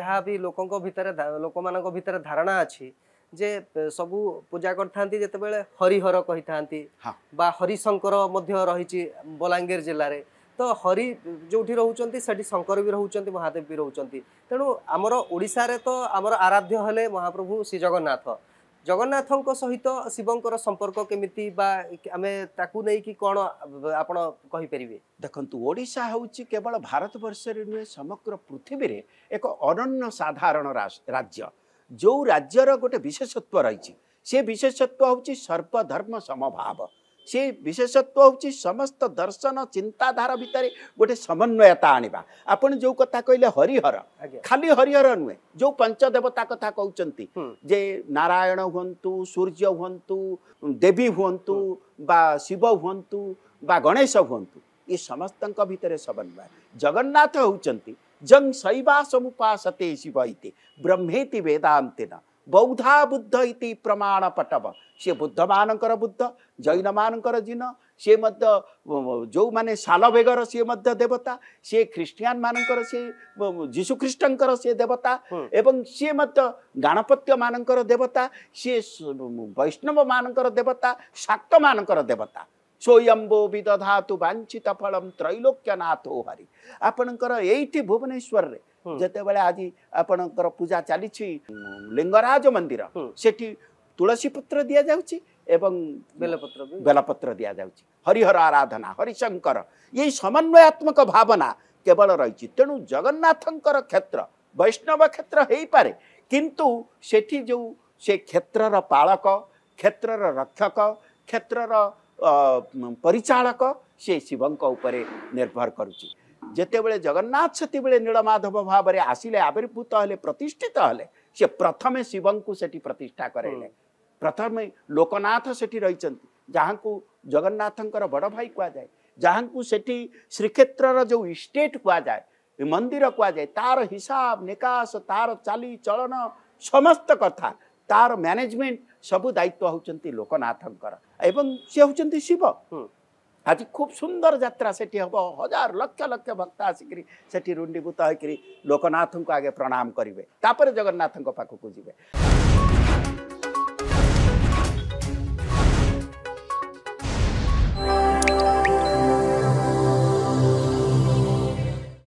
ଯାହା ବି ଲୋକଙ୍କ ଭିତରେ ଲୋକମାନଙ୍କ ଭିତରେ ଧାରଣା ଅଛି ଯେ ସବୁ ପୂଜା କରିଥାନ୍ତି ଯେତେବେଳେ ହରିହର କହିଥାନ୍ତି ବା ହରିଶଙ୍କର ମଧ୍ୟ ରହିଛି ବଲାଙ୍ଗୀର ଜିଲ୍ଲାରେ ତ ହରି ଯେଉଁଠି ରହୁଛନ୍ତି ସେଠି ଶଙ୍କର ବି ରହୁଛନ୍ତି ମହାଦେବ ବି ରହୁଛନ୍ତି ତେଣୁ ଆମର ଓଡ଼ିଶାରେ ତ ଆମର ଆରାଧ୍ୟ ହେଲେ ମହାପ୍ରଭୁ ଶ୍ରୀଜଗନ୍ନାଥ ଜଗନ୍ନାଥଙ୍କ ସହିତ ଶିବଙ୍କର ସମ୍ପର୍କ କେମିତି ବା ଆମେ ତାକୁ ନେଇକି କ'ଣ ଆପଣ କହିପାରିବେ ଦେଖନ୍ତୁ ଓଡ଼ିଶା ହେଉଛି କେବଳ ଭାରତବର୍ଷରେ ନୁହେଁ ସମଗ୍ର ପୃଥିବୀରେ ଏକ ଅନନ୍ୟ ସାଧାରଣ ରାଜ୍ୟ ଯେଉଁ ରାଜ୍ୟର ଗୋଟେ ବିଶେଷତ୍ୱ ରହିଛି ସେ ବିଶେଷତ୍ୱ ହେଉଛି ସର୍ବଧର୍ମ ସମଭାବ ସେ ବିଶେଷତ୍ୱ ହେଉଛି ସମସ୍ତ ଦର୍ଶନ ଚିନ୍ତାଧାରା ଭିତରେ ଗୋଟେ ସମନ୍ୱୟତା ଆଣିବା ଆପଣ ଯେଉଁ କଥା କହିଲେ ହରିହର ଖାଲି ହରିହର ନୁହେଁ ଯେଉଁ ପଞ୍ଚଦେବତା କଥା କହୁଛନ୍ତି ଯେ ନାରାୟଣ ହୁଅନ୍ତୁ ସୂର୍ଯ୍ୟ ହୁଅନ୍ତୁ ଦେବୀ ହୁଅନ୍ତୁ ବା ଶିବ ହୁଅନ୍ତୁ ବା ଗଣେଶ ହୁଅନ୍ତୁ ଏ ସମସ୍ତଙ୍କ ଭିତରେ ସମନ୍ୱୟ ଜଗନ୍ନାଥ ହେଉଛନ୍ତି ଜଂ ଶୈବା ସମୁପାସତେ ଶିବ ଇତି ବ୍ରହ୍ମେତି ବେଦାନ୍ତିନ ବୌଦ୍ଧା ବୁଦ୍ଧ ଇତି ପ୍ରମାଣ ପଟବ ସିଏ ବୁଦ୍ଧମାନଙ୍କର ବୁଦ୍ଧ ଜୈନମାନଙ୍କର ଜିନ ସିଏ ମଧ୍ୟ ଯେଉଁମାନେ ସାଲବେଗର ସିଏ ମଧ୍ୟ ଦେବତା ସିଏ ଖ୍ରୀଷ୍ଟିଆନ ମାନଙ୍କର ସିଏ ଯୀଶୁଖ୍ରୀଷ୍ଟଙ୍କର ସିଏ ଦେବତା ଏବଂ ସିଏ ମଧ୍ୟ ଗାଣପତ୍ୟ ମାନଙ୍କର ଦେବତା ସିଏ ବୈଷ୍ଣବ ମାନଙ୍କର ଦେବତା ଶାକ୍ତମାନଙ୍କର ଦେବତା ସ୍ୱୟମ୍ବୋବିଧ ଧାତୁ ବାଞ୍ଛିତ ଫଳମ୍ ତ୍ରୈଲୋକ୍ୟନାଥୋ ହରି ଆପଣଙ୍କର ଏଇଠି ଭୁବନେଶ୍ୱରରେ ଯେତେବେଳେ ଆଜି ଆପଣଙ୍କର ପୂଜା ଚାଲିଛି ଲିଙ୍ଗରାଜ ମନ୍ଦିର ସେଠି ତୁଳସୀ ପତ୍ର ଦିଆଯାଉଛି ଏବଂ ବେଲପତ୍ର ବେଲପତ୍ର ଦିଆଯାଉଛି ହରିହର ଆରାଧନା ହରିଶଙ୍କର ଏଇ ସମନ୍ୱୟାତ୍ମକ ଭାବନା କେବଳ ରହିଛି ତେଣୁ ଜଗନ୍ନାଥଙ୍କର କ୍ଷେତ୍ର ବୈଷ୍ଣବ କ୍ଷେତ୍ର ହେଇପାରେ କିନ୍ତୁ ସେଠି ଯେଉଁ ସେ କ୍ଷେତ୍ରର ପାଳକ କ୍ଷେତ୍ରର ରକ୍ଷକ କ୍ଷେତ୍ରର ପରିଚାଳକ ସେ ଶିବଙ୍କ ଉପରେ ନିର୍ଭର କରୁଛି ଯେତେବେଳେ ଜଗନ୍ନାଥ ସେତେବେଳେ ନୀଳମାଧବ ଭାବରେ ଆସିଲେ ଆବିର୍ଭୂତ ହେଲେ ପ୍ରତିଷ୍ଠିତ ହେଲେ ସେ ପ୍ରଥମେ ଶିବଙ୍କୁ ସେଠି ପ୍ରତିଷ୍ଠା କରାଇଲେ ପ୍ରଥମେ ଲୋକନାଥ ସେଠି ରହିଛନ୍ତି ଯାହାଙ୍କୁ ଜଗନ୍ନାଥଙ୍କର ବଡ଼ ଭାଇ କୁହାଯାଏ ଯାହାଙ୍କୁ ସେଠି ଶ୍ରୀକ୍ଷେତ୍ରର ଯେଉଁ ଇଷ୍ଟେଟ୍ କୁହାଯାଏ ମନ୍ଦିର କୁହାଯାଏ ତାର ହିସାବ ନିକାଶ ତାର ଚାଲିଚଳନ ସମସ୍ତ କଥା ତାର ମ୍ୟାନେଜମେଣ୍ଟ ସବୁ ଦାୟିତ୍ୱ ହେଉଛନ୍ତି ଲୋକନାଥଙ୍କର ଏବଂ ସିଏ ହେଉଛନ୍ତି ଶିବ ଆଜି ଖୁବ୍ ସୁନ୍ଦର ଯାତ୍ରା ସେଠି ହେବ ହଜାର ଲକ୍ଷ ଲକ୍ଷ ଭକ୍ତ ଆସିକିରି ସେଠି ରୁଣ୍ଡିଭୂତ ହୋଇକରି ଲୋକନାଥଙ୍କୁ ଆଗେ ପ୍ରଣାମ କରିବେ ତାପରେ ଜଗନ୍ନାଥଙ୍କ ପାଖକୁ ଯିବେ